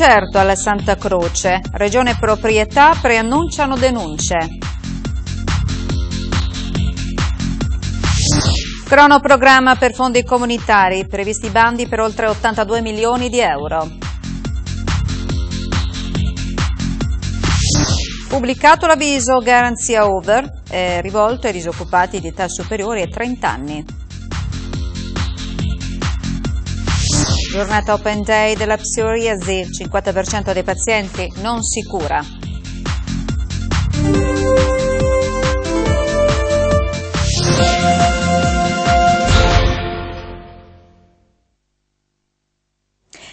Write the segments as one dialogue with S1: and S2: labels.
S1: concerto alla Santa Croce, regione proprietà preannunciano denunce. Cronoprogramma per fondi comunitari, previsti bandi per oltre 82 milioni di euro. Pubblicato l'avviso Garanzia Over, eh, rivolto ai disoccupati di età superiore ai 30 anni. Giornata open day della psoriasi, il 50% dei pazienti non si cura.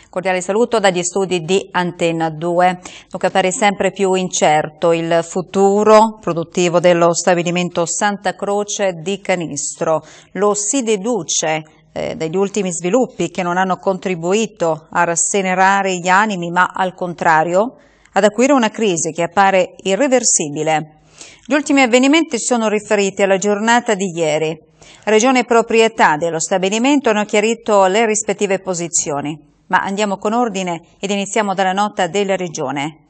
S1: Cordiale saluto dagli studi di Antenna 2. Dunque appare sempre più incerto il futuro produttivo dello stabilimento Santa Croce di Canistro. Lo si deduce eh, degli ultimi sviluppi che non hanno contribuito a rassenerare gli animi, ma al contrario ad acuire una crisi che appare irreversibile. Gli ultimi avvenimenti sono riferiti alla giornata di ieri. Regione e proprietà dello stabilimento hanno chiarito le rispettive posizioni, ma andiamo con ordine ed iniziamo dalla nota della Regione.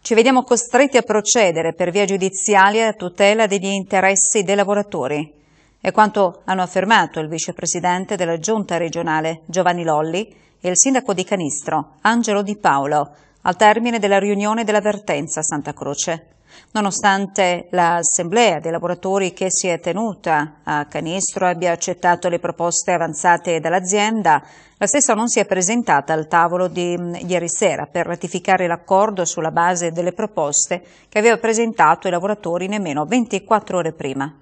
S1: Ci vediamo costretti a procedere per via giudiziaria a tutela degli interessi dei lavoratori. È quanto hanno affermato il vicepresidente della giunta regionale Giovanni Lolli e il sindaco di Canistro Angelo Di Paolo al termine della riunione dell'avvertenza Santa Croce. Nonostante l'assemblea dei lavoratori che si è tenuta a Canistro abbia accettato le proposte avanzate dall'azienda, la stessa non si è presentata al tavolo di mm, ieri sera per ratificare l'accordo sulla base delle proposte che aveva presentato i lavoratori nemmeno 24 ore prima.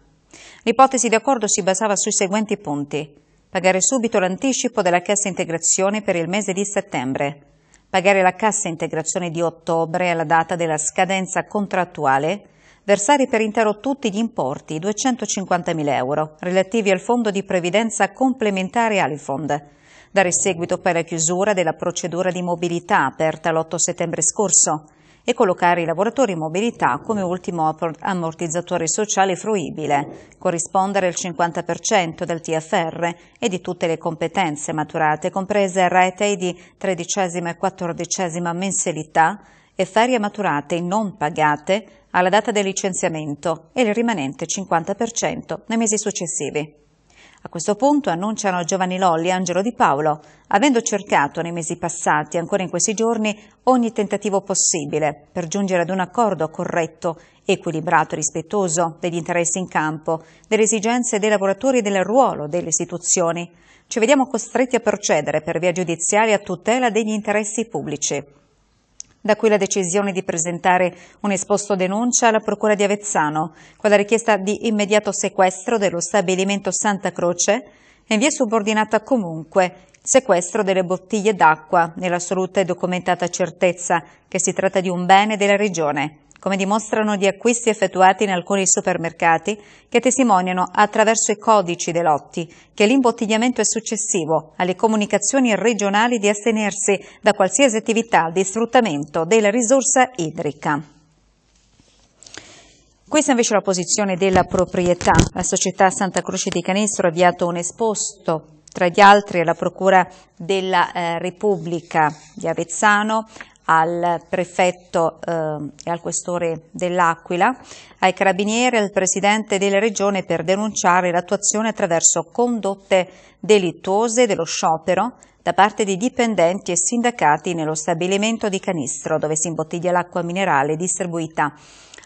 S1: L'ipotesi di accordo si basava sui seguenti punti. Pagare subito l'anticipo della cassa integrazione per il mese di settembre. Pagare la cassa integrazione di ottobre alla data della scadenza contrattuale. Versare per intero tutti gli importi, 250.000 euro, relativi al Fondo di Previdenza Complementare Alifond. Dare seguito per la chiusura della procedura di mobilità aperta l'8 settembre scorso e collocare i lavoratori in mobilità come ultimo ammortizzatore sociale fruibile, corrispondere al 50% del TFR e di tutte le competenze maturate, comprese rete di tredicesima e quattordicesima mensilità e ferie maturate non pagate alla data del licenziamento e il rimanente 50% nei mesi successivi. A questo punto annunciano Giovanni Lolli e Angelo Di Paolo, avendo cercato nei mesi passati, ancora in questi giorni, ogni tentativo possibile per giungere ad un accordo corretto, equilibrato e rispettoso degli interessi in campo, delle esigenze dei lavoratori e del ruolo delle istituzioni. Ci vediamo costretti a procedere per via giudiziaria a tutela degli interessi pubblici da qui la decisione di presentare un esposto denuncia alla Procura di Avezzano con la richiesta di immediato sequestro dello stabilimento Santa Croce e in via subordinata comunque sequestro delle bottiglie d'acqua nell'assoluta e documentata certezza che si tratta di un bene della Regione come dimostrano gli acquisti effettuati in alcuni supermercati che testimoniano attraverso i codici dei lotti che l'imbottigliamento è successivo alle comunicazioni regionali di astenersi da qualsiasi attività di sfruttamento della risorsa idrica. Questa invece è la posizione della proprietà. La società Santa Croce di Canestro ha avviato un esposto tra gli altri alla Procura della eh, Repubblica di Avezzano, al prefetto eh, e al questore dell'Aquila, ai carabinieri e al presidente della regione per denunciare l'attuazione attraverso condotte delittuose dello sciopero da parte di dipendenti e sindacati nello stabilimento di Canistro dove si imbottiglia l'acqua minerale distribuita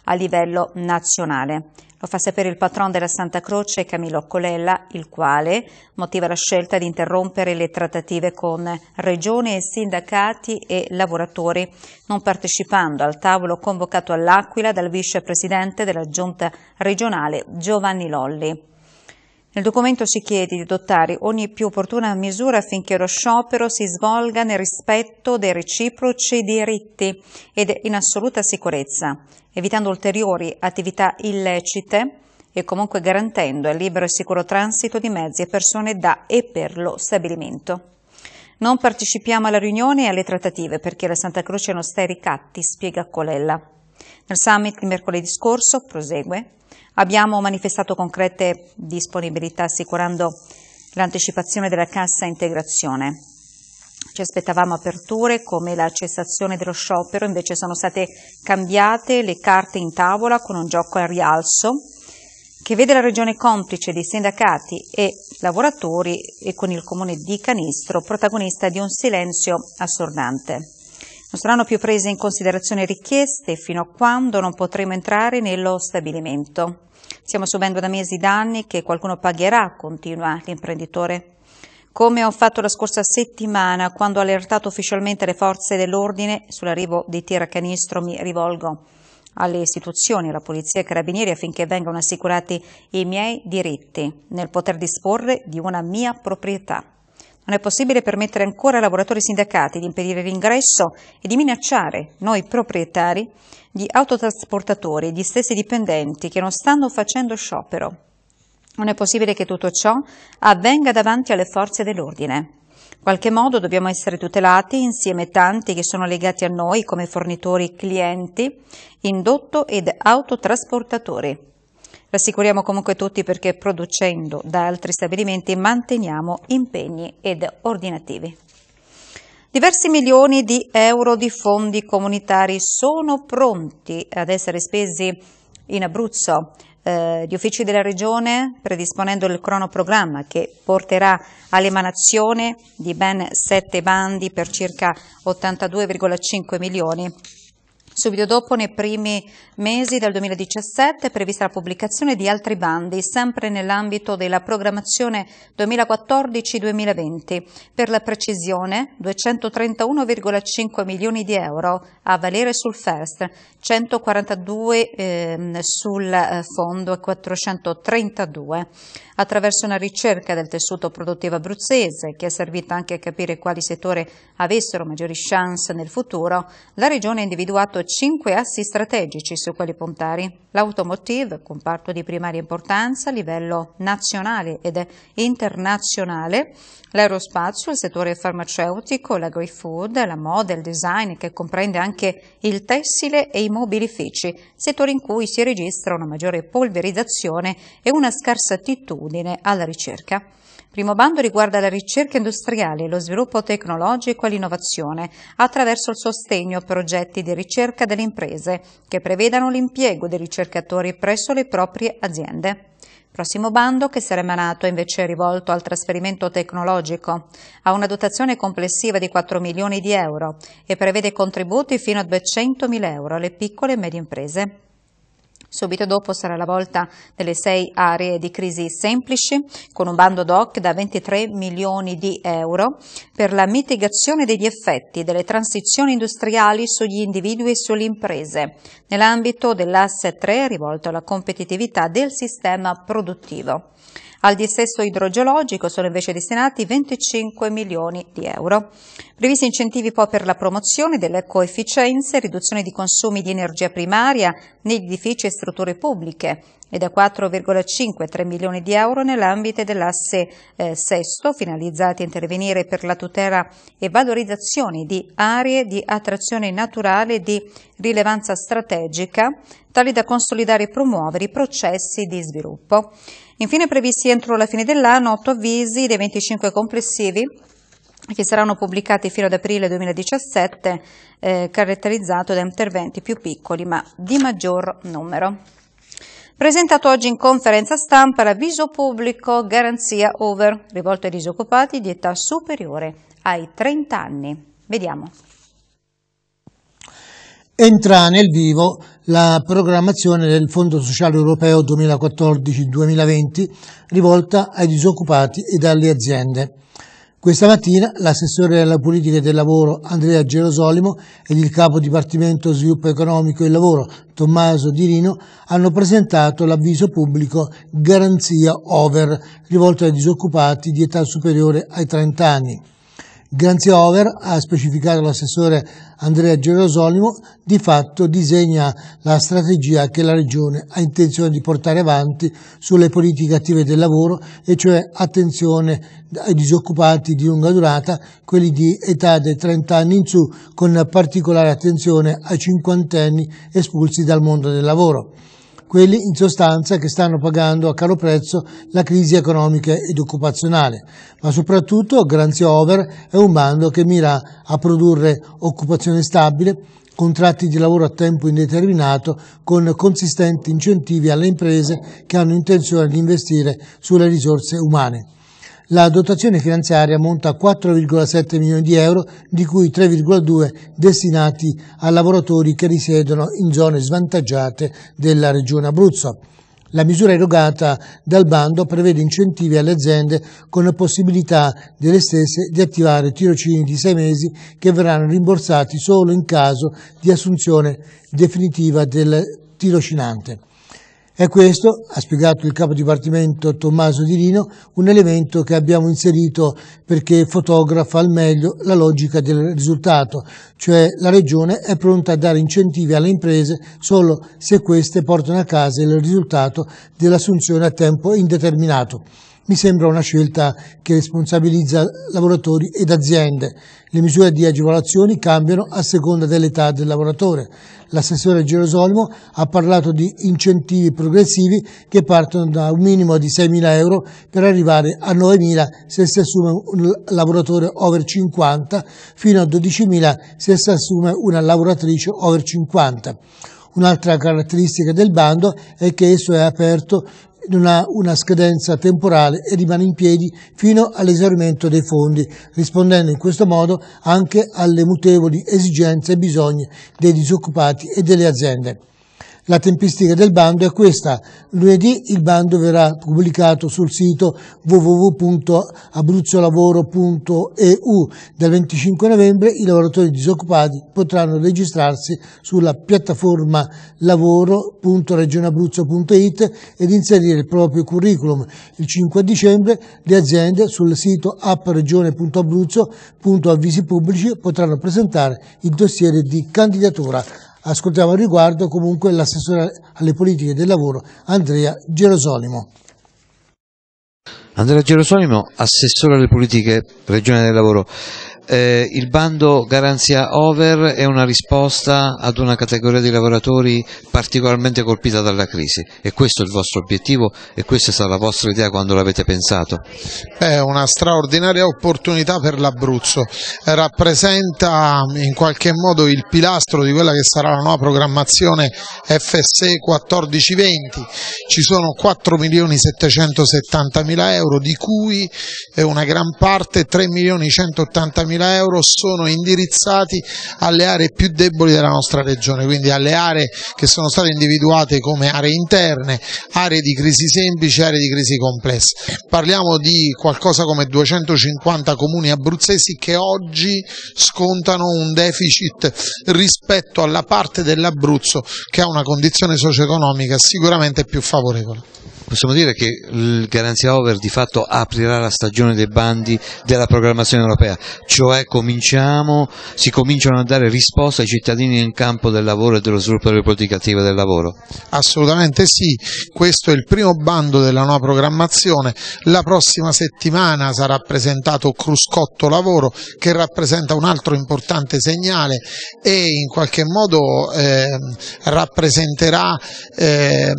S1: a livello nazionale. Lo fa sapere il patron della Santa Croce Camillo Colella, il quale motiva la scelta di interrompere le trattative con regione, sindacati e lavoratori, non partecipando al tavolo convocato all'Aquila dal vicepresidente della giunta regionale Giovanni Lolli. Nel documento si chiede di adottare ogni più opportuna misura affinché lo sciopero si svolga nel rispetto dei reciproci diritti ed in assoluta sicurezza, evitando ulteriori attività illecite e comunque garantendo il libero e sicuro transito di mezzi e persone da e per lo stabilimento. Non partecipiamo alla riunione e alle trattative perché la Santa Croce non sta ai ricatti, spiega Colella. Nel summit di mercoledì scorso prosegue Abbiamo manifestato concrete disponibilità assicurando l'anticipazione della cassa integrazione. Ci aspettavamo aperture come la cessazione dello sciopero, invece sono state cambiate le carte in tavola con un gioco a rialzo che vede la regione complice di sindacati e lavoratori e con il comune di Canistro protagonista di un silenzio assordante. Non saranno più prese in considerazione richieste fino a quando non potremo entrare nello stabilimento. Stiamo subendo da mesi danni che qualcuno pagherà, continua l'imprenditore. Come ho fatto la scorsa settimana, quando ho allertato ufficialmente le forze dell'ordine sull'arrivo di Tiracanistro, mi rivolgo alle istituzioni, alla polizia e ai carabinieri affinché vengano assicurati i miei diritti nel poter disporre di una mia proprietà. Non è possibile permettere ancora ai lavoratori sindacati di impedire l'ingresso e di minacciare noi proprietari di autotrasportatori e gli stessi dipendenti che non stanno facendo sciopero. Non è possibile che tutto ciò avvenga davanti alle forze dell'ordine. In qualche modo dobbiamo essere tutelati insieme ai tanti che sono legati a noi come fornitori, clienti, indotto ed autotrasportatori. Rassicuriamo comunque tutti perché producendo da altri stabilimenti manteniamo impegni ed ordinativi. Diversi milioni di euro di fondi comunitari sono pronti ad essere spesi in Abruzzo. Eh, gli uffici della Regione predisponendo il cronoprogramma che porterà all'emanazione di ben sette bandi per circa 82,5 milioni Subito dopo, nei primi mesi del 2017, è prevista la pubblicazione di altri bandi, sempre nell'ambito della programmazione 2014-2020, per la precisione 231,5 milioni di euro a valere sul FEST, 142 ehm, eh, sul fondo e 432 attraverso una ricerca del tessuto produttivo abruzzese che è servita anche a capire quali settori avessero maggiori chance nel futuro, la Regione ha individuato cinque assi strategici su quali puntare. L'automotive, comparto di primaria importanza a livello nazionale ed internazionale, l'aerospazio, il settore farmaceutico, l'agri-food, la moda, il design che comprende anche il tessile e i mobilifici, settori in cui si registra una maggiore polverizzazione e una scarsa attitudine alla ricerca primo bando riguarda la ricerca industriale, lo sviluppo tecnologico e l'innovazione, attraverso il sostegno a progetti di ricerca delle imprese, che prevedano l'impiego dei ricercatori presso le proprie aziende. Prossimo bando che sarà emanato è invece rivolto al trasferimento tecnologico. Ha una dotazione complessiva di 4 milioni di euro e prevede contributi fino a 200 mila euro alle piccole e medie imprese. Subito dopo sarà la volta delle sei aree di crisi semplici con un bando DOC da 23 milioni di euro per la mitigazione degli effetti delle transizioni industriali sugli individui e sulle imprese nell'ambito dell'asse 3 rivolto alla competitività del sistema produttivo. Al dissesto idrogeologico sono invece destinati 25 milioni di euro. Previsti incentivi poi per la promozione delle coefficienze, riduzione di consumi di energia primaria negli edifici e strutture pubbliche, e da 4,53 milioni di euro nell'ambito dell'asse eh, sesto, finalizzati a intervenire per la tutela e valorizzazione di aree di attrazione naturale di rilevanza strategica, tali da consolidare e promuovere i processi di sviluppo. Infine previsti entro la fine dell'anno 8 avvisi dei 25 complessivi che saranno pubblicati fino ad aprile 2017, eh, caratterizzato da interventi più piccoli ma di maggior numero. Presentato oggi in conferenza stampa l'avviso pubblico Garanzia Over, rivolto ai disoccupati di età superiore ai 30 anni. Vediamo
S2: entra nel vivo la programmazione del Fondo Sociale Europeo 2014-2020 rivolta ai disoccupati ed alle aziende. Questa mattina l'assessore alla politica e del lavoro Andrea Gerosolimo ed il capo dipartimento sviluppo economico e lavoro Tommaso Di Rino hanno presentato l'avviso pubblico Garanzia Over rivolto ai disoccupati di età superiore ai 30 anni. Grazie Over, ha specificato l'assessore Andrea Gerosolimo, di fatto disegna la strategia che la Regione ha intenzione di portare avanti sulle politiche attive del lavoro, e cioè attenzione ai disoccupati di lunga durata, quelli di età dei 30 anni in su, con particolare attenzione ai cinquantenni espulsi dal mondo del lavoro quelli in sostanza che stanno pagando a caro prezzo la crisi economica ed occupazionale, ma soprattutto Granzia Over è un bando che mira a produrre occupazione stabile, contratti di lavoro a tempo indeterminato con consistenti incentivi alle imprese che hanno intenzione di investire sulle risorse umane. La dotazione finanziaria monta a 4,7 milioni di euro, di cui 3,2 destinati a lavoratori che risiedono in zone svantaggiate della regione Abruzzo. La misura erogata dal bando prevede incentivi alle aziende con la possibilità delle stesse di attivare tirocini di sei mesi che verranno rimborsati solo in caso di assunzione definitiva del tirocinante. È questo, ha spiegato il capo dipartimento Tommaso Di Rino, un elemento che abbiamo inserito perché fotografa al meglio la logica del risultato, cioè la Regione è pronta a dare incentivi alle imprese solo se queste portano a casa il risultato dell'assunzione a tempo indeterminato mi sembra una scelta che responsabilizza lavoratori ed aziende. Le misure di agevolazioni cambiano a seconda dell'età del lavoratore. L'assessore Gerosolimo ha parlato di incentivi progressivi che partono da un minimo di 6.000 euro per arrivare a 9.000 se si assume un lavoratore over 50, fino a 12.000 se si assume una lavoratrice over 50. Un'altra caratteristica del bando è che esso è aperto non ha una scadenza temporale e rimane in piedi fino all'esaurimento dei fondi, rispondendo in questo modo anche alle mutevoli esigenze e bisogni dei disoccupati e delle aziende. La tempistica del bando è questa. Lunedì il bando verrà pubblicato sul sito www.abruzzolavoro.eu, Dal 25 novembre i lavoratori disoccupati potranno registrarsi sulla piattaforma lavoro.regionabruzzo.it ed inserire il proprio curriculum. Il 5 dicembre le aziende sul sito appregione.abruzzo.avvisi pubblici potranno presentare il dossier di candidatura Ascoltiamo al riguardo comunque l'assessore alle politiche del lavoro Andrea Gerosolimo.
S3: Andrea Gerosolimo, assessore alle politiche regionale del lavoro. Eh, il bando garanzia over è una risposta ad una categoria di lavoratori particolarmente colpita dalla crisi e questo è il vostro obiettivo e questa è stata la vostra idea quando l'avete pensato? È una straordinaria opportunità per l'Abruzzo, rappresenta in qualche modo il pilastro di quella che sarà la nuova programmazione FSE 14-20, ci sono 4 milioni 770 mila euro di cui eh, una gran parte 3 milioni 180 mila 400.000 euro sono indirizzati alle aree più deboli della nostra regione, quindi alle aree che sono state individuate come aree interne, aree di crisi semplici, aree di crisi complesse. Parliamo di qualcosa come 250 comuni abruzzesi che oggi scontano un deficit rispetto alla parte dell'Abruzzo che ha una condizione socio-economica sicuramente più favorevole possiamo dire che il Garanzia Over di fatto aprirà la stagione dei bandi della programmazione europea, cioè cominciamo, si cominciano a dare risposte ai cittadini nel campo del lavoro e dello sviluppo delle politiche attive del lavoro? Assolutamente sì, questo è il primo bando della nuova programmazione, la prossima settimana sarà presentato Cruscotto Lavoro che rappresenta un altro importante segnale e in qualche modo eh, rappresenterà eh,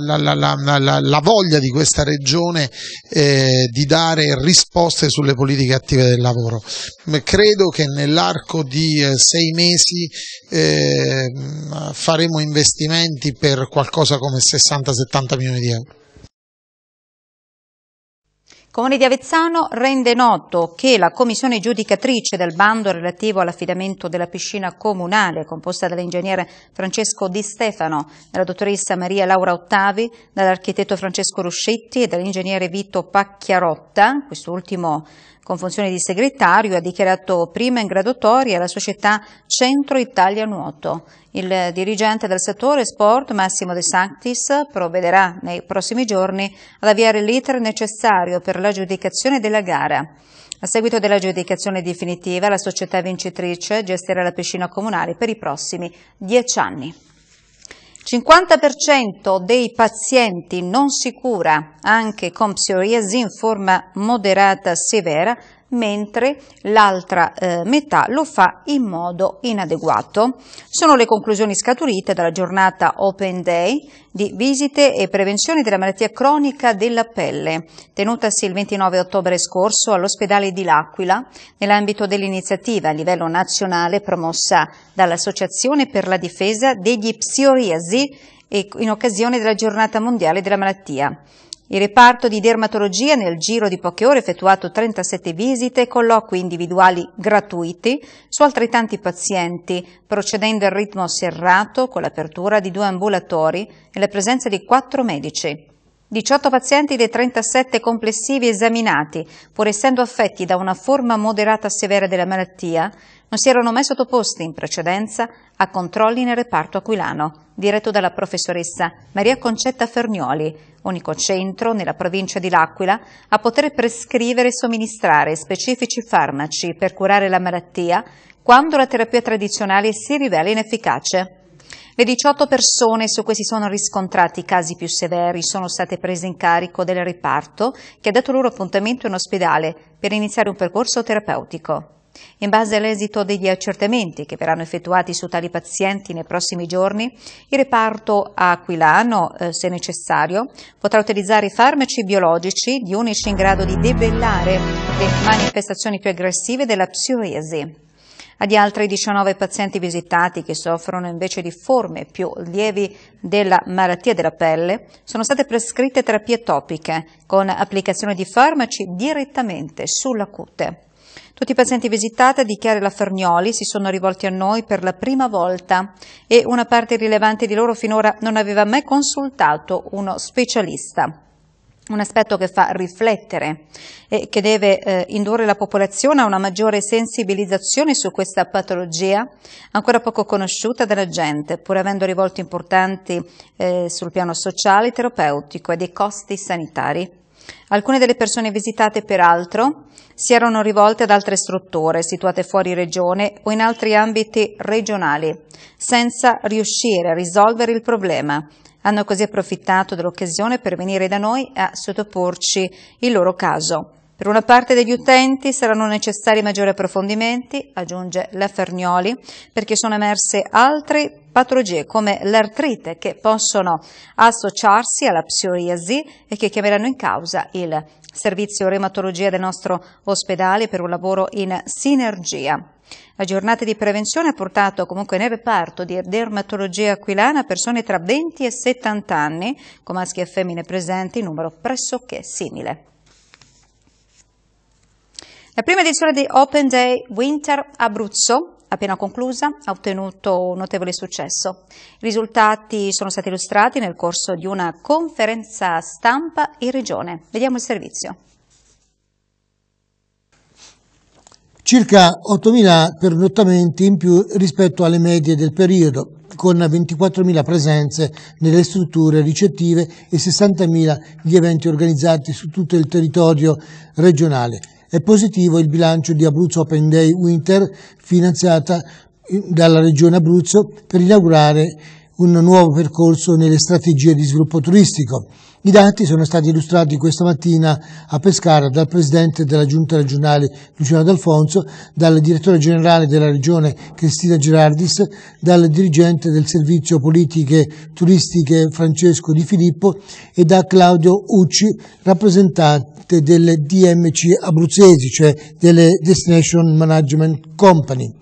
S3: la, la, la, la la voglia di questa regione eh, di dare risposte sulle politiche attive del lavoro. Credo che nell'arco di eh, sei mesi eh, faremo investimenti per qualcosa come 60-70 milioni di
S2: euro.
S1: Comune di Avezzano rende noto che la commissione giudicatrice del bando relativo all'affidamento della piscina comunale, composta dall'ingegnere Francesco Di Stefano, dalla dottoressa Maria Laura Ottavi, dall'architetto Francesco Ruscetti e dall'ingegnere Vito Pacchiarotta, quest'ultimo con funzione di segretario ha dichiarato prima in graduatoria la società Centro Italia Nuoto. Il dirigente del settore sport Massimo De Sanctis provvederà nei prossimi giorni ad avviare l'iter necessario per l'aggiudicazione della gara. A seguito dell'aggiudicazione definitiva, la società vincitrice gestirà la piscina comunale per i prossimi dieci anni. 50% dei pazienti non si cura anche con psoriasi in forma moderata severa mentre l'altra eh, metà lo fa in modo inadeguato. Sono le conclusioni scaturite dalla giornata Open Day di visite e prevenzione della malattia cronica della pelle, tenutasi il 29 ottobre scorso all'ospedale di L'Aquila, nell'ambito dell'iniziativa a livello nazionale promossa dall'Associazione per la difesa degli psoriasi in occasione della giornata mondiale della malattia. Il reparto di dermatologia nel giro di poche ore ha effettuato 37 visite e colloqui individuali gratuiti su altrettanti pazienti, procedendo a ritmo serrato con l'apertura di due ambulatori e la presenza di quattro medici. 18 pazienti dei 37 complessivi esaminati, pur essendo affetti da una forma moderata severa della malattia, non si erano mai sottoposti in precedenza a controlli nel reparto aquilano, diretto dalla professoressa Maria Concetta Fernioli, unico centro nella provincia di L'Aquila a poter prescrivere e somministrare specifici farmaci per curare la malattia quando la terapia tradizionale si rivela inefficace. Le 18 persone su cui si sono riscontrati i casi più severi sono state prese in carico del reparto che ha dato loro appuntamento in ospedale per iniziare un percorso terapeutico. In base all'esito degli accertamenti che verranno effettuati su tali pazienti nei prossimi giorni, il reparto aquilano, eh, se necessario, potrà utilizzare i farmaci biologici di unici in grado di debellare le manifestazioni più aggressive della psoriasi. Agli altri 19 pazienti visitati che soffrono invece di forme più lievi della malattia della pelle sono state prescritte terapie topiche con applicazione di farmaci direttamente sulla cute. Tutti i pazienti visitati, dichiara la Fernioli, si sono rivolti a noi per la prima volta e una parte rilevante di loro finora non aveva mai consultato uno specialista. Un aspetto che fa riflettere e che deve eh, indurre la popolazione a una maggiore sensibilizzazione su questa patologia ancora poco conosciuta dalla gente, pur avendo rivolti importanti eh, sul piano sociale, terapeutico e dei costi sanitari. Alcune delle persone visitate, peraltro, si erano rivolte ad altre strutture situate fuori regione o in altri ambiti regionali, senza riuscire a risolvere il problema. Hanno così approfittato dell'occasione per venire da noi a sottoporci il loro caso. Per una parte degli utenti saranno necessari maggiori approfondimenti, aggiunge Lefernioli, perché sono emerse altre patologie come l'artrite che possono associarsi alla psoriasi e che chiameranno in causa il servizio reumatologia del nostro ospedale per un lavoro in sinergia. La giornata di prevenzione ha portato comunque nel reparto di dermatologia aquilana persone tra 20 e 70 anni, con maschi e femmine presenti in numero pressoché simile. La prima edizione di Open Day Winter Abruzzo, appena conclusa, ha ottenuto un notevole successo. I risultati sono stati illustrati nel corso di una conferenza stampa in regione. Vediamo il servizio.
S2: Circa 8.000 pernottamenti in più rispetto alle medie del periodo, con 24.000 presenze nelle strutture ricettive e 60.000 gli eventi organizzati su tutto il territorio regionale. È positivo il bilancio di Abruzzo Open Day Winter finanziata dalla Regione Abruzzo per inaugurare un nuovo percorso nelle strategie di sviluppo turistico. I dati sono stati illustrati questa mattina a Pescara dal Presidente della Giunta regionale Luciano D'Alfonso, dal Direttore Generale della Regione Cristina Gerardis, dal Dirigente del Servizio Politiche Turistiche Francesco Di Filippo e da Claudio Ucci, rappresentante delle DMC abruzzesi, cioè delle Destination Management Company.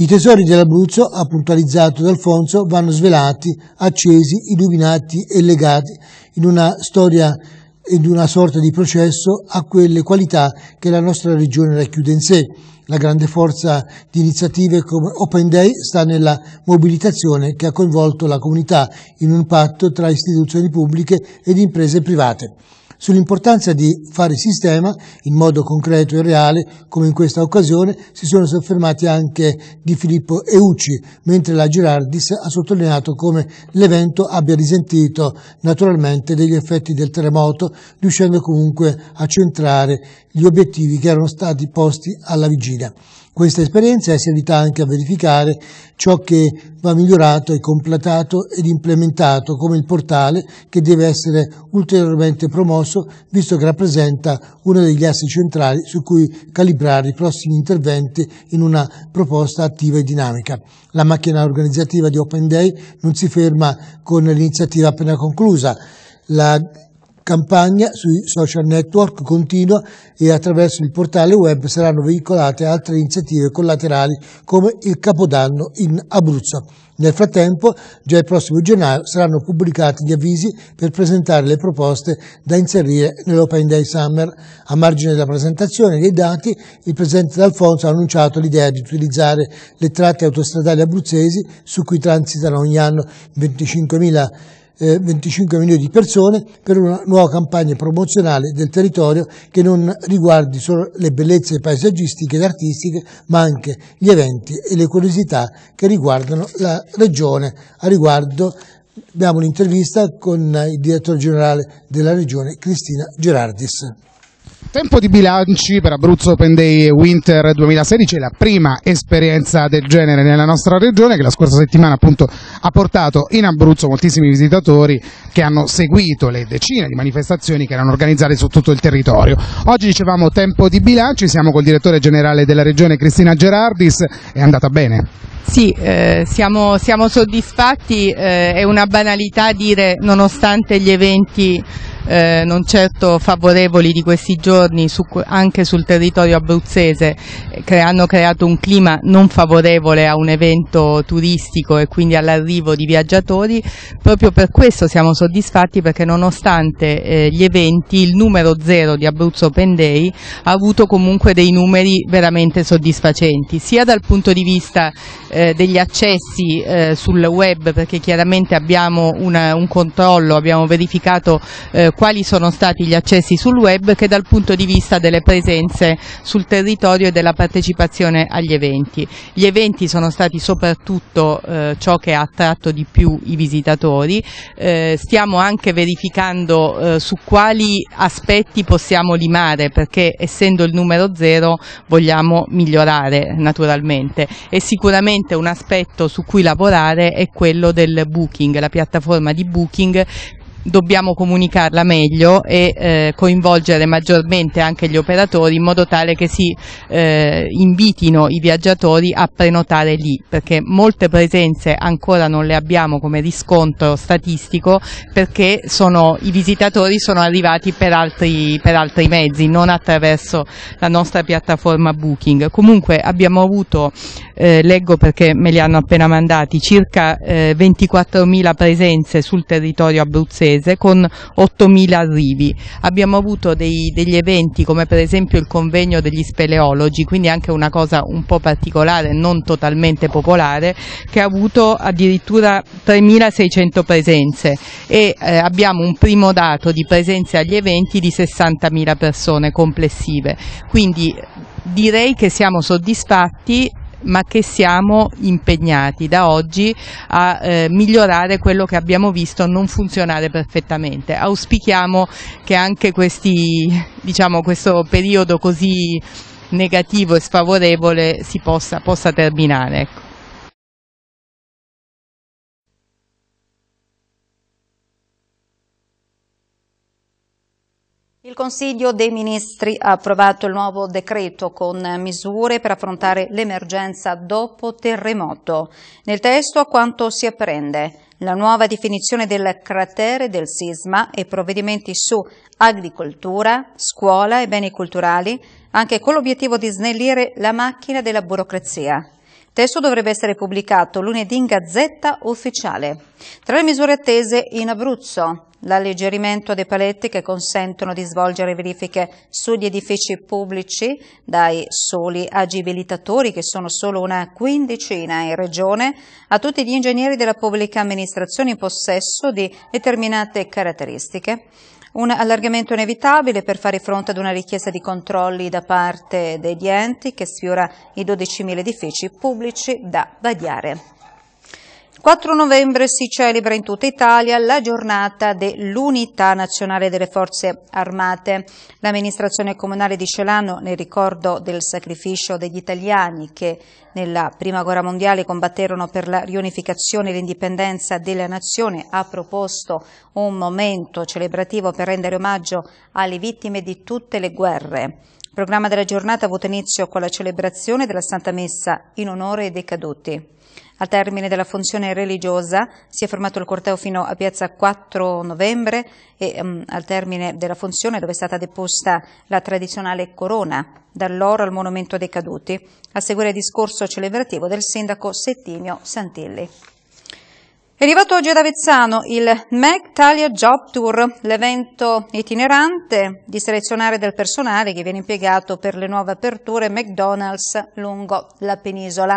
S2: I tesori dell'Abruzzo, ha puntualizzato D'Alfonso, vanno svelati, accesi, illuminati e legati in una storia ed una sorta di processo a quelle qualità che la nostra regione racchiude in sé. La grande forza di iniziative come Open Day sta nella mobilitazione che ha coinvolto la comunità in un patto tra istituzioni pubbliche ed imprese private. Sull'importanza di fare sistema in modo concreto e reale, come in questa occasione, si sono soffermati anche Di Filippo e Ucci, mentre la Girardis ha sottolineato come l'evento abbia risentito naturalmente degli effetti del terremoto, riuscendo comunque a centrare gli obiettivi che erano stati posti alla vigilia questa esperienza e si aiuta anche a verificare ciò che va migliorato e completato ed implementato come il portale che deve essere ulteriormente promosso visto che rappresenta uno degli assi centrali su cui calibrare i prossimi interventi in una proposta attiva e dinamica. La macchina organizzativa di Open Day non si ferma con l'iniziativa appena conclusa. La campagna sui social network continua e attraverso il portale web saranno veicolate altre iniziative collaterali come il Capodanno in Abruzzo. Nel frattempo, già il prossimo gennaio saranno pubblicati gli avvisi per presentare le proposte da inserire nell'Open Day Summer. A margine della presentazione dei dati, il Presidente D'Alfonso ha annunciato l'idea di utilizzare le tratte autostradali abruzzesi su cui transitano ogni anno 25.000 25 eh, milioni di persone per una nuova campagna promozionale del territorio che non riguardi solo le bellezze paesaggistiche ed artistiche, ma anche gli eventi e le curiosità che riguardano la regione. A riguardo abbiamo un'intervista con il direttore generale della regione Cristina Gerardis.
S3: Tempo di bilanci per Abruzzo Open Day Winter 2016 la prima esperienza del genere nella nostra regione che la scorsa settimana appunto ha portato in Abruzzo moltissimi visitatori che hanno seguito le decine di manifestazioni che erano organizzate su tutto il territorio. Oggi dicevamo tempo di bilanci, siamo col direttore generale della regione Cristina Gerardis, è andata bene? Sì, eh,
S4: siamo, siamo, soddisfatti, eh, è una banalità dire nonostante gli eventi eh, non certo favorevoli di questi giorni su, anche sul territorio abruzzese eh, che hanno creato un clima non favorevole a un evento turistico e quindi all'arrivo di viaggiatori, proprio per questo siamo soddisfatti perché nonostante eh, gli eventi il numero zero di Abruzzo Open Day ha avuto comunque dei numeri veramente soddisfacenti, sia dal punto di vista eh, degli accessi eh, sul web perché chiaramente abbiamo una, un controllo, abbiamo verificato eh, quali sono stati gli accessi sul web che dal punto di vista delle presenze sul territorio e della partecipazione agli eventi. Gli eventi sono stati soprattutto eh, ciò che ha attratto di più i visitatori, eh, stiamo anche verificando eh, su quali aspetti possiamo limare perché essendo il numero zero vogliamo migliorare naturalmente e sicuramente un aspetto su cui lavorare è quello del booking, la piattaforma di booking dobbiamo comunicarla meglio e eh, coinvolgere maggiormente anche gli operatori in modo tale che si eh, invitino i viaggiatori a prenotare lì perché molte presenze ancora non le abbiamo come riscontro statistico perché sono, i visitatori sono arrivati per altri, per altri, mezzi non attraverso la nostra piattaforma Booking comunque abbiamo avuto eh, leggo perché me li hanno appena mandati circa 24.000 eh, presenze sul territorio abruzzese Pugliese con 8.000 arrivi. Abbiamo avuto dei, degli eventi come per esempio il convegno degli speleologi, quindi anche una cosa un po' particolare, non totalmente popolare, che ha avuto addirittura 3.600 presenze e eh, abbiamo un primo dato di presenze agli eventi di 60.000 persone complessive. Quindi direi che siamo soddisfatti ma che siamo impegnati da oggi a eh, migliorare quello che abbiamo visto non funzionare perfettamente. Auspichiamo che anche questi, diciamo, questo periodo così negativo e sfavorevole si possa, possa terminare. Ecco.
S1: Consiglio dei Ministri ha approvato il nuovo decreto con misure per affrontare l'emergenza dopo terremoto. Nel testo a quanto si apprende la nuova definizione del cratere del sisma e provvedimenti su agricoltura, scuola e beni culturali, anche con l'obiettivo di snellire la macchina della burocrazia testo dovrebbe essere pubblicato lunedì in Gazzetta Ufficiale. Tra le misure attese in Abruzzo, l'alleggerimento dei paletti che consentono di svolgere verifiche sugli edifici pubblici dai soli agibilitatori, che sono solo una quindicina in regione, a tutti gli ingegneri della pubblica amministrazione in possesso di determinate caratteristiche. Un allargamento inevitabile per fare fronte ad una richiesta di controlli da parte degli enti che sfiora i 12.000 edifici pubblici da vagliare. 4 novembre si celebra in tutta Italia la giornata dell'Unità Nazionale delle Forze Armate. L'amministrazione comunale di Celano, nel ricordo del sacrificio degli italiani che nella Prima Guerra Mondiale combatterono per la riunificazione e l'indipendenza della nazione, ha proposto un momento celebrativo per rendere omaggio alle vittime di tutte le guerre. Il programma della giornata ha avuto inizio con la celebrazione della Santa Messa in onore dei caduti. Al termine della funzione religiosa si è fermato il corteo fino a piazza 4 novembre e um, al termine della funzione dove è stata deposta la tradizionale corona dall'oro al monumento dei caduti. A seguire il discorso celebrativo del sindaco Settimio Santilli. È arrivato oggi ad Avezzano il Mac Talia Job Tour, l'evento itinerante di selezionare del personale che viene impiegato per le nuove aperture McDonald's lungo la penisola.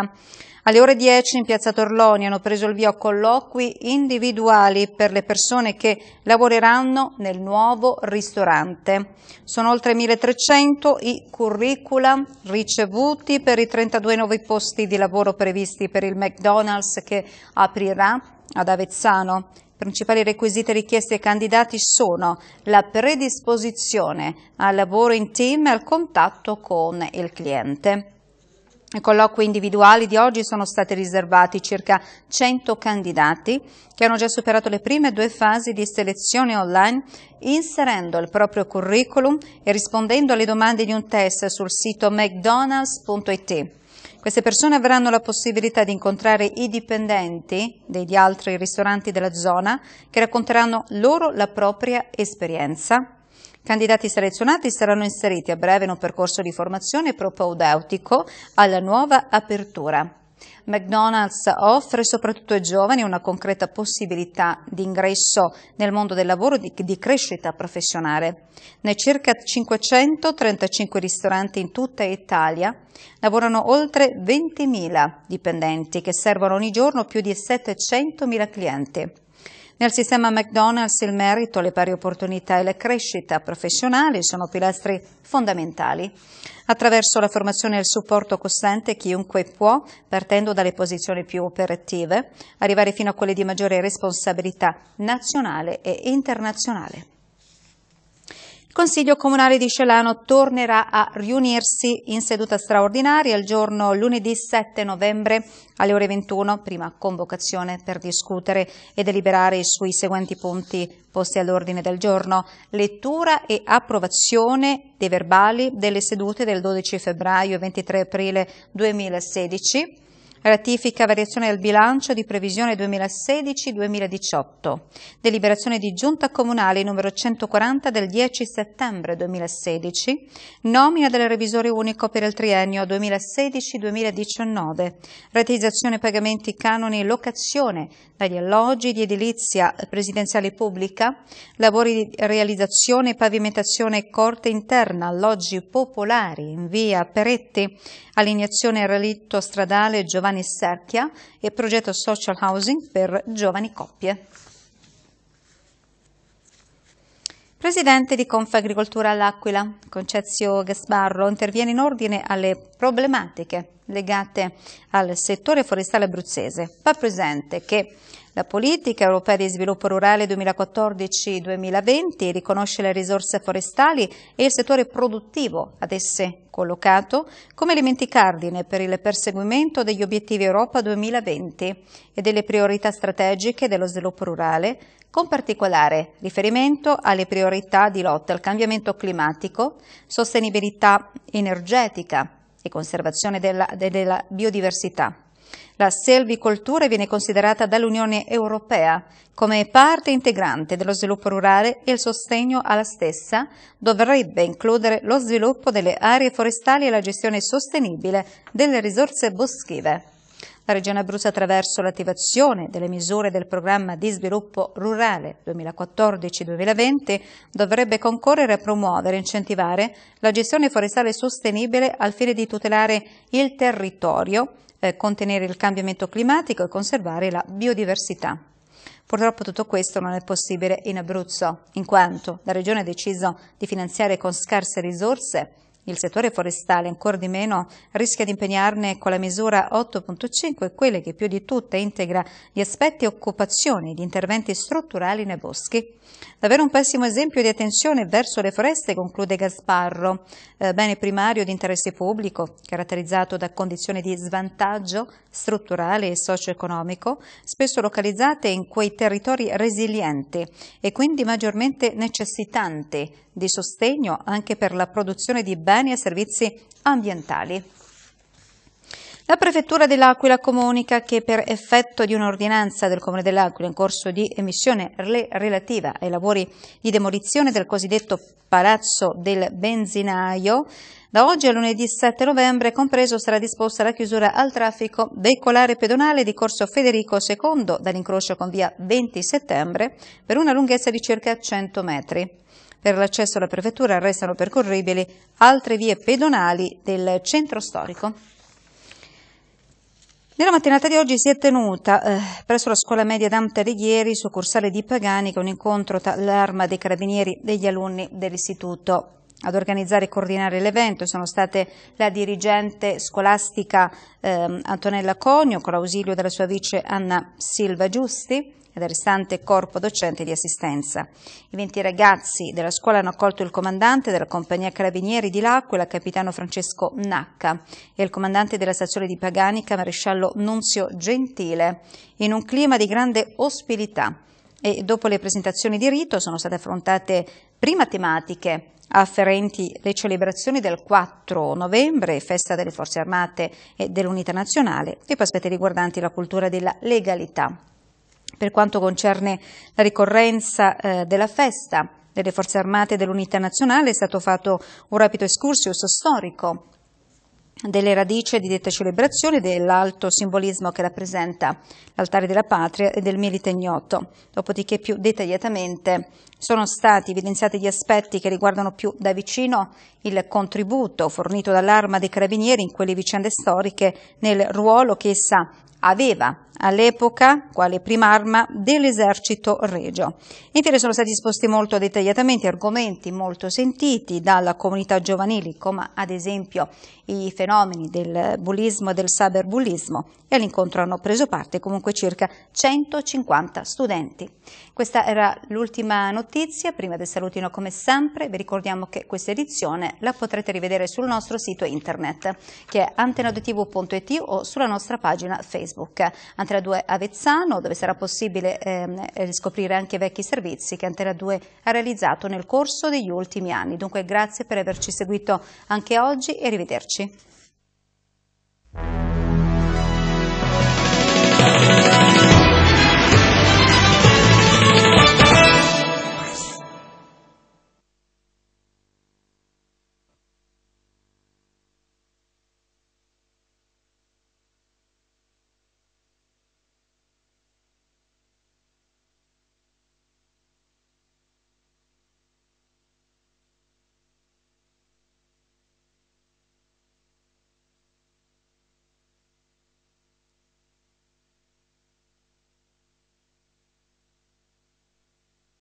S1: Alle ore 10 in piazza Torloni hanno preso il via colloqui individuali per le persone che lavoreranno nel nuovo ristorante. Sono oltre 1300 i curricula ricevuti per i 32 nuovi posti di lavoro previsti per il McDonald's che aprirà ad Avezzano. I principali requisiti richiesti ai candidati sono la predisposizione al lavoro in team e al contatto con il cliente. I colloqui individuali di oggi sono stati riservati circa 100 candidati che hanno già superato le prime due fasi di selezione online inserendo il proprio curriculum e rispondendo alle domande di un test sul sito mcdonalds.it. Queste persone avranno la possibilità di incontrare i dipendenti degli altri ristoranti della zona che racconteranno loro la propria esperienza. Candidati selezionati saranno inseriti a breve in un percorso di formazione propedeutico alla nuova apertura. McDonald's offre soprattutto ai giovani una concreta possibilità di ingresso nel mondo del lavoro e di crescita professionale. Nei circa 535 ristoranti in tutta Italia lavorano oltre 20.000 dipendenti che servono ogni giorno più di 700.000 clienti. Nel sistema McDonald's il merito, le pari opportunità e la crescita professionale sono pilastri fondamentali. Attraverso la formazione e il supporto costante chiunque può, partendo dalle posizioni più operative, arrivare fino a quelle di maggiore responsabilità nazionale e internazionale. Il Consiglio Comunale di Celano tornerà a riunirsi in seduta straordinaria il giorno lunedì 7 novembre alle ore 21, prima convocazione per discutere e deliberare sui seguenti punti posti all'ordine del giorno, lettura e approvazione dei verbali delle sedute del 12 febbraio e 23 aprile 2016, Ratifica variazione al bilancio di previsione 2016-2018. Deliberazione di Giunta Comunale numero 140 del 10 settembre 2016. Nomina del revisore unico per il triennio 2016-2019. Ratizzazione pagamenti canoni e locazione dagli alloggi di edilizia presidenziale pubblica, lavori di realizzazione, pavimentazione e corte interna, alloggi popolari in via Peretti, allineazione al relitto stradale Giovanni Serchia e progetto social housing per giovani coppie. Presidente di Confagricoltura all'Aquila, Concezio Gasbarro, interviene in ordine alle problematiche legate al settore forestale abruzzese. Fa presente che la politica europea di sviluppo rurale 2014-2020 riconosce le risorse forestali e il settore produttivo ad esse collocato come elementi cardine per il perseguimento degli obiettivi Europa 2020 e delle priorità strategiche dello sviluppo rurale, con particolare riferimento alle priorità di lotta al cambiamento climatico, sostenibilità energetica e conservazione della, della biodiversità. La selvicoltura viene considerata dall'Unione Europea come parte integrante dello sviluppo rurale e il sostegno alla stessa dovrebbe includere lo sviluppo delle aree forestali e la gestione sostenibile delle risorse boschive. La Regione Abruzzo attraverso l'attivazione delle misure del programma di sviluppo rurale 2014-2020 dovrebbe concorrere a promuovere e incentivare la gestione forestale sostenibile al fine di tutelare il territorio eh, contenere il cambiamento climatico e conservare la biodiversità. Purtroppo tutto questo non è possibile in Abruzzo, in quanto la Regione ha deciso di finanziare con scarse risorse il settore forestale, ancora di meno, rischia di impegnarne con la misura 8.5 quelle che più di tutte integra gli aspetti occupazioni di interventi strutturali nei boschi. Davvero un pessimo esempio di attenzione verso le foreste, conclude Gasparro, eh, bene primario di interesse pubblico, caratterizzato da condizioni di svantaggio strutturale e socio-economico, spesso localizzate in quei territori resilienti e quindi maggiormente necessitanti di sostegno anche per la produzione di beni beni e servizi ambientali. La Prefettura dell'Aquila comunica che per effetto di un'ordinanza del Comune dell'Aquila in corso di emissione relativa ai lavori di demolizione del cosiddetto Palazzo del Benzinaio, da oggi a lunedì 7 novembre compreso sarà disposta la chiusura al traffico veicolare pedonale di corso Federico II dall'incrocio con via 20 settembre per una lunghezza di circa 100 metri. Per l'accesso alla prefettura restano percorribili altre vie pedonali del centro storico. Nella mattinata di oggi si è tenuta eh, presso la scuola media d'Amta Righieri, succursale di Paganica, un incontro tra l'arma dei carabinieri e degli alunni dell'istituto. Ad organizzare e coordinare l'evento sono state la dirigente scolastica eh, Antonella Conio, con l'ausilio della sua vice Anna Silva Giusti, e del restante corpo docente di assistenza. I 20 ragazzi della scuola hanno accolto il comandante della compagnia Carabinieri di L'Aquila, capitano Francesco Nacca, e il comandante della stazione di Paganica, maresciallo Nunzio Gentile, in un clima di grande ospitalità. E dopo le presentazioni di rito sono state affrontate prima tematiche afferenti le celebrazioni del 4 novembre, festa delle forze armate e dell'unità nazionale, e poi aspetti riguardanti la cultura della legalità per quanto concerne la ricorrenza eh, della festa delle Forze Armate e dell'Unità Nazionale è stato fatto un rapido escursus storico delle radici di detta celebrazione e dell'alto simbolismo che rappresenta l'altare della patria e del milite ignoto. Dopodiché più dettagliatamente sono stati evidenziati gli aspetti che riguardano più da vicino il contributo fornito dall'arma dei carabinieri in quelle vicende storiche nel ruolo che essa aveva all'epoca quale prima arma dell'esercito regio. Infine sono stati esposti molto dettagliatamente argomenti molto sentiti dalla comunità giovanile, come ad esempio i fenomeni del bullismo e del cyberbullismo e all'incontro hanno preso parte comunque circa 150 studenti. Questa era l'ultima notizia, prima del salutino come sempre vi ricordiamo che questa edizione la potrete rivedere sul nostro sito internet che è antenadotv.it o sulla nostra pagina Facebook. Facebook. Antena 2 Avezzano, dove sarà possibile ehm, eh, riscoprire anche vecchi servizi che Antena 2 ha realizzato nel corso degli ultimi anni. Dunque grazie per averci seguito anche oggi e arrivederci.